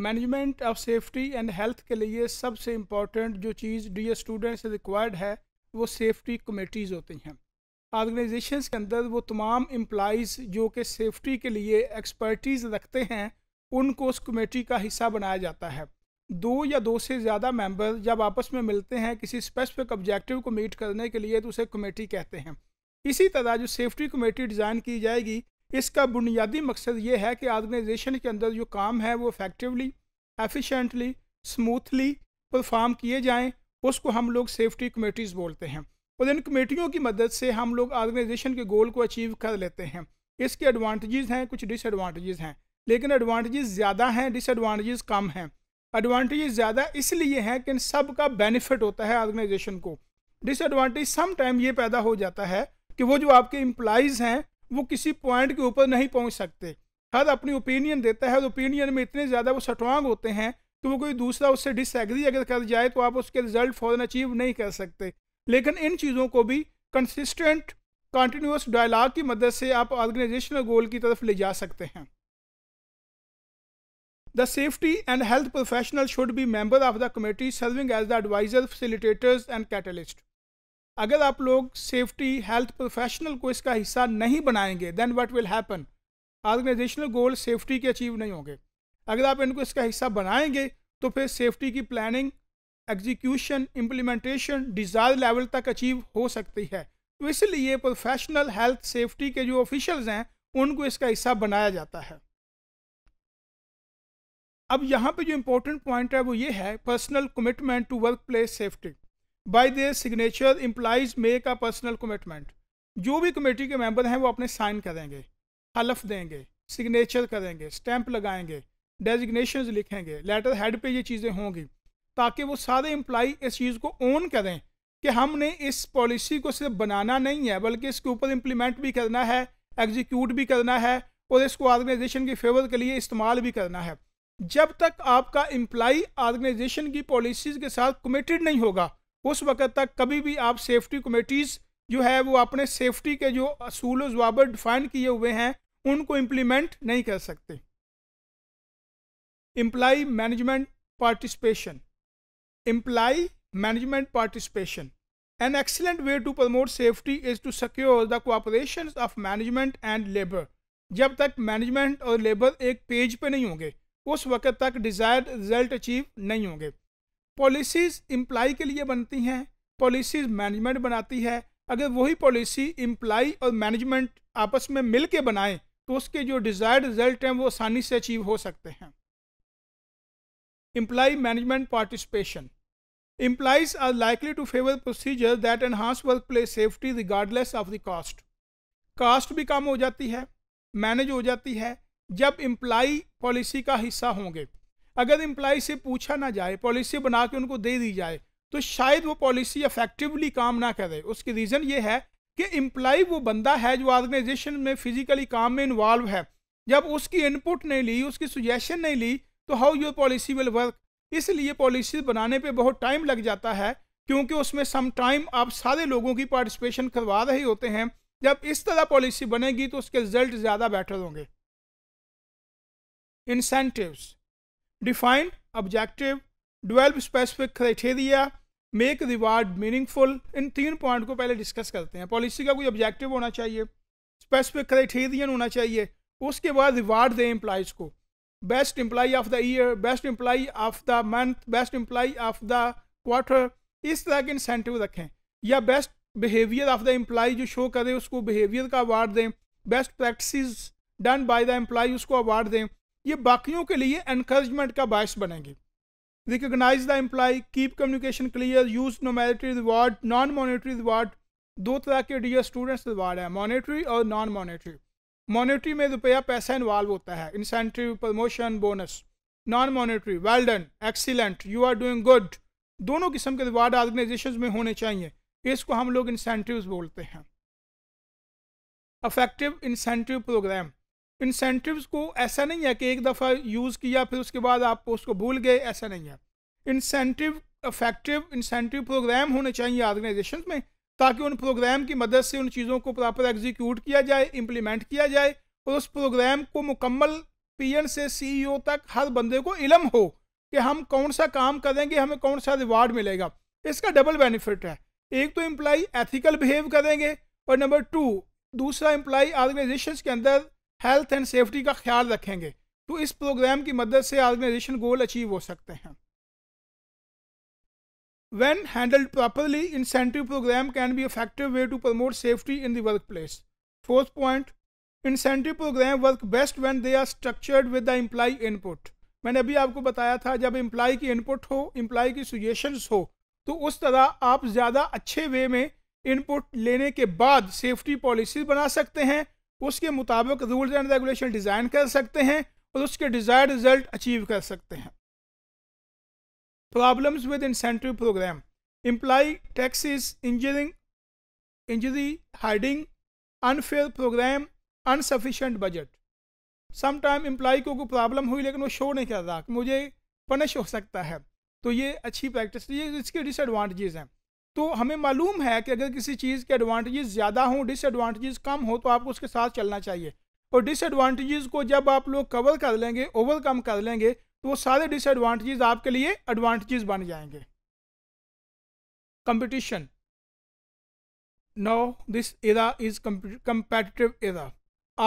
management of safety and health के लिए सबसे इम्पॉर्टेंट जो चीज़ डी स्टूडेंट से रिक्वायर्ड है वो सेफ्टी कमेटीज़ होती हैं ऑर्गेनाइजेशंस के अंदर वो तमाम एम्प्लॉज़ जो कि सेफ्टी के लिए एक्सपर्टीज़ रखते हैं उनको उस कमेटी का हिस्सा बनाया जाता है दो या दो से ज़्यादा मेंबर जब आपस में मिलते हैं किसी स्पेसिफिक ऑब्जेक्टिव को मीट करने के लिए तो उसे कमेटी कहते हैं इसी तरह जो सेफ्टी कमेटी डिज़ाइन की जाएगी इसका बुनियादी मकसद ये है कि आर्गेनाइजेशन के अंदर जो काम है वो इफेक्टिवली एफिशेंटली स्मूथली परफॉर्म किए जाएँ उसको हम लोग सेफ्टी कमेटीज़ बोलते हैं और इन कमेटियों की मदद से हम लोग आर्गेनाइजेशन के गोल को अचीव कर लेते हैं इसके एडवांटेजेस हैं कुछ डिसएडवांटेजेस हैं लेकिन एडवांटेजेस ज़्यादा हैं डिसएडवांटेजेस कम हैं एडवांटेजेस ज़्यादा इसलिए हैं कि इन सब का बेनिफिट होता है आर्गेनाइजेशन को डिसएडवांटेज सम टाइम ये पैदा हो जाता है कि वो जो आपके एम्प्लॉयज़ हैं वो किसी पॉइंट के ऊपर नहीं पहुंच सकते हर अपनी ओपिनियन देता है और ओपिनियन में इतने ज़्यादा वो सटवांग होते हैं कि तो वो कोई दूसरा उससे डिसएग्री अगर कर जाए तो आप उसके रिजल्ट फ़ौरन अचीव नहीं कर सकते लेकिन इन चीज़ों को भी कंसिस्टेंट कंटिन्यूस डायलॉग की मदद से आप ऑर्गेनाइजेशनल गोल की तरफ ले जा सकते हैं the safety and health professional should be member of the committee serving as the advisor facilitators and catalyst अगर आप लोग सेफ्टी हेल्थ प्रोफेशनल को इसका हिस्सा नहीं बनाएंगे then what will happen organizational goal safety के अचीव नहीं होंगे अगर आप इनको इसका हिस्सा बनाएंगे तो फिर सेफ्टी की planning execution implementation desire level तक अचीव हो सकती है तो इसलिए प्रोफेशनल हेल्थ सेफ्टी के जो ऑफिशल्स हैं उनको इसका हिस्सा बनाया जाता है अब यहाँ पे जो इम्पोर्टेंट पॉइंट है वो ये है personal commitment to work place safety by the signature employees make a personal commitment जो भी कमेटी के मेंबर हैं वो अपने साइन करेंगे हलफ देंगे सिग्नेचर करेंगे स्टैंप लगाएंगे डेजिग्नेशन लिखेंगे लेटर हेड पे ये चीज़ें होंगी ताकि वो सारे इम्प्लाई इस चीज़ को ओन करें कि हमने इस पॉलिसी को सिर्फ बनाना नहीं है बल्कि इसके ऊपर इम्प्लीमेंट भी करना है एग्जीक्यूट भी करना है और इसको ऑर्गेनाइजेशन की फेवर के लिए इस्तेमाल भी करना है जब तक आपका इम्प्लाई ऑर्गेनाइजेशन की पॉलिसीज़ के साथ कमिटेड नहीं होगा उस वक्त तक कभी भी आप सेफ्टी कमेटीज़ जो है वो अपने सेफ्टी के जो असूल जवाब डिफाइन किए हुए हैं उनको इम्प्लीमेंट नहीं कर सकते employee management participation employee management participation an excellent way to promote safety is to secure the cooperation of management and labour जब तक मैनेजमेंट और लेबर एक पेज पे नहीं होंगे उस वक्त तक डिज़ायर्ड रिजल्ट अचीव नहीं होंगे पॉलिसीज इम्प्लाई के लिए बनती हैं पॉलिसीज मैनेजमेंट बनाती है अगर वही पॉलिसी इम्प्लाई और मैनेजमेंट आपस में मिल के बनाएं तो उसके जो डिज़ायर्ड रिजल्ट हैं वो आसानी से अचीव हो सकते हैं employee management participation employees are likely to favour procedure that enhance work place safety regardless of the cost भी कम हो जाती है मैनेज हो जाती है जब इम्प्लाई पॉलिसी का हिस्सा होंगे अगर एम्प्लॉय से पूछा ना जाए पॉलिसी बना के उनको दे दी जाए तो शायद वो पॉलिसी इफेक्टिवली काम ना करे उसकी रीज़न ये है कि एम्प्लॉय वो बंदा है जो ऑर्गेनाइजेशन में फिजिकली काम में इन्वॉल्व है जब उसकी इनपुट नहीं ली उसकी सुजेशन नहीं ली तो how your policy will work इसलिए पॉलिसी बनाने पर बहुत टाइम लग जाता है क्योंकि उसमें सम टाइम आप सारे लोगों की पार्टिसिपेशन करवा रहे होते हैं जब इस तरह पॉलिसी बनेगी तो उसके रिजल्ट ज़्यादा बेटर होंगे incentives define objective 12 specific criteria make reward meaningful इन तीन पॉइंट को पहले डिस्कस करते हैं पॉलिसी का कोई ऑब्जेक्टिव होना चाहिए स्पेसिफिक क्राइटेरियन होना चाहिए उसके बाद रिवार्ड दें एम्प्लॉयज़ को best employee of the year best employee of the month best employee of the quarter इस तरह के इंसेंटिव रखें या best behaviour of the employee जो शो करें उसको बिहेवियर का अवार्ड दें best practice done by the employee उसको अवार्ड दें ये बाकियों के लिए एनकरेजमेंट का बायस बनेंगे recognise the employee keep communication clear use no reward non monetary reward दो तरह के डियर स्टूडेंट्स रिवार्ड हैं मॉनिटरी और नॉन मॉनिटरी मॉनिटरी में रुपया पैसा इन्वॉल्व होता है incentive promotion bonus non monetary well done excellent you are doing good दोनों किस्म के रिवार्ड ऑर्गेनाइजेशन में होने चाहिए इसको हम लोग इंसेंटिव बोलते हैं अफेक्टिव इंसेंटिव प्रोग्राम इंसेंटिव्स को ऐसा नहीं है कि एक दफ़ा यूज़ किया फिर उसके बाद आप उसको भूल गए ऐसा नहीं है इंसेंटिव अफेक्टिव इंसेंटिव प्रोग्राम होने चाहिए ऑर्गेनाइजेशन में ताकि उन प्रोग्राम की मदद से उन चीज़ों को प्रॉपर एग्जीक्यूट किया जाए इम्प्लीमेंट किया जाए और उस प्रोग्राम को मुकम्मल पी से सी e तक हर बंदे को इलम हो कि हम कौन सा काम करेंगे हमें कौन सा रिवार्ड मिलेगा इसका डबल बेनिफिट है एक तो एम्प्लाई एथिकल बिहेव करेंगे और नंबर टू दूसरा एम्प्लाई ऑर्गेनाइजेशन के अंदर हेल्थ एंड सेफ्टी का ख्याल रखेंगे तो इस प्रोग्राम की मदद से ऑर्गेनाइजेशन गोल अचीव हो सकते हैं when handled properly incentive programme can be effective way to promote safety in work place fourth point incentive programme work best when they are structured with the employee input मैंने अभी आपको बताया था जब employee की इनपुट हो imply की suggestions हो तो उस तरह आप ज़्यादा अच्छे वे में इनपुट लेने के बाद सेफ्टी पॉलिसी बना सकते हैं उसके मुताबिक रूल्स एंड रेगुलेशन डिज़ाइन कर सकते हैं और उसके डिज़ायर रिजल्ट अचीव कर सकते हैं problems with incentive programme employee taxes engineering injury hiding unfair programme insufficient budget sometime employee को कोई प्रॉब्लम हुई लेकिन वो शो नहीं कर रहा मुझे पनिश हो सकता है तो ये अच्छी प्रैक्टिस ये इसके डिसएडवांटेजेस हैं तो हमें मालूम है कि अगर किसी चीज़ के एडवांटेजेस ज़्यादा हों डिसएडवांटेजेस कम हो तो आपको उसके साथ चलना चाहिए और डिसएडवांटेजेस को जब आप लोग कवर कर लेंगे ओवरकम कर लेंगे तो वो सारे डिसएडवांटेजेस आपके लिए एडवांटेजेस बन जाएंगे competition no this era is competitive era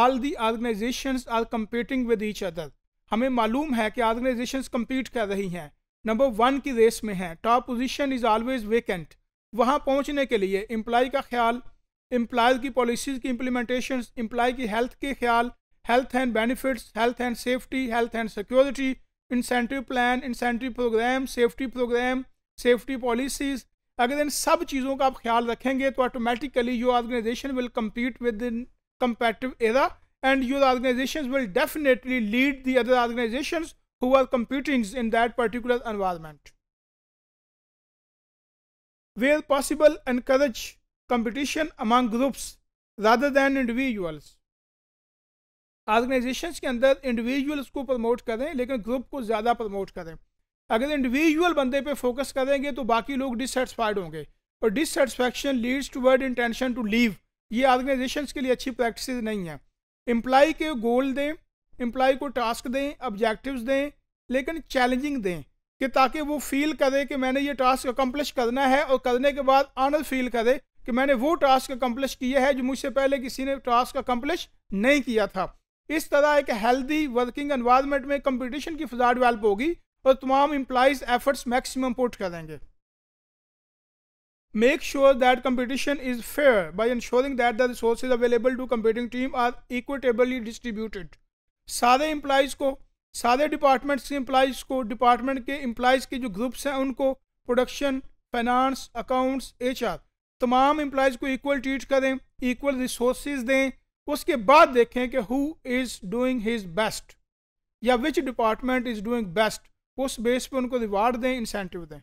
all the organizations are competing with each other हमें मालूम है कि ऑर्गेनाइजेशंस कम्पीट कर रही हैं नंबर वन की रेस में है top position is always vacant वहाँ पहुँचने के लिए एम्प्लाई का ख्याल एम्प्लाई की पॉलिसीज़ की इम्प्लीमेंटेशन एम्प्लाई की हेल्थ के ख्याल health and benefits health and safety health and security incentive plan incentive programme safety programme safety policies अगर इन सब चीज़ों का आप ख्याल रखेंगे तो automatically your organisation will compete with in competitive era and your organisation will definitely lead the other organisation who are competing in that particular environment where possible encourage competition among groups rather than individuals organisations के अंदर individuals को promote करें लेकिन group को ज़्यादा promote करें अगर individual बंदे पे फोकस करेंगे तो बाकी लोग डिससेटिस्फाइड होंगे और dissatisfaction leads toward intention to leave ये ऑर्गेनाइजेशंस के लिए अच्छी प्रैक्टिस नहीं है एम्प्लाई के गोल दें एम्प्लाई को टास्क दें ऑब्जेक्टिव दें लेकिन चैलेंजिंग दें कि ताकि वो फील करे कि मैंने ये टास्क अकम्पलिश करना है और करने के बाद आनंद फील करे कि मैंने वो टास्क अकम्पलिश किया है जो मुझसे पहले किसी ने टास्क अकम्पलिश नहीं किया था इस तरह एक हेल्दी वर्किंग एनवायरनमेंट में कंपटीशन की फजा डिवेल्प होगी और तमाम इम्प्लाइज एफर्ट्स मैक्सिमम पुट करेंगे make sure that competition is fair by ensuring that the resources available to competing team are equitably distributed सारे एम्प्लॉयज को सारे डिपार्टमेंट्स के एम्प्लाइज को डिपार्टमेंट के एम्प्लाइज के जो ग्रुप्स हैं उनको प्रोडक्शन फाइनेंस अकाउंट्स एच तमाम एम्प्लाइज को इक्वल ट्रीट करें इक्वल रिसोर्स दें उसके बाद देखें कि who is doing his best या which department is doing best उस बेस पर उनको रिवार्ड दें इंसेंटिव दें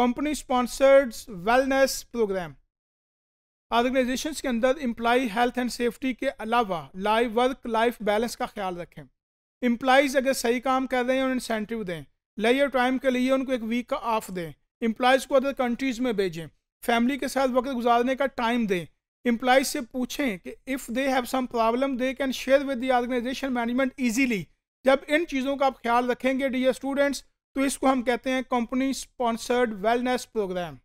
company sponsored wellness programme organisation के अंदर इम्प्लाई हेल्थ एंड सेफ्टी के अलावा लाइफ वर्क लाइफ बैलेंस का ख्याल रखें इम्प्लाइज अगर सही काम कर रहे हैं और इंसेंटिव दें लेयर टाइम के लिए उनको एक वीक का ऑफ दें इम्प्लाइज को अदर कंट्रीज़ में भेजें फैमिली के साथ वक्त गुजारने का टाइम दें इम्प्लाइज से पूछें कि if they have some problem they can share with the organisation management easily जब इन चीज़ों का आप ख्याल रखेंगे डियर स्टूडेंट्स तो इसको हम कहते हैं कंपनी स्पॉन्सर्ड वेलनेस प्रोग्राम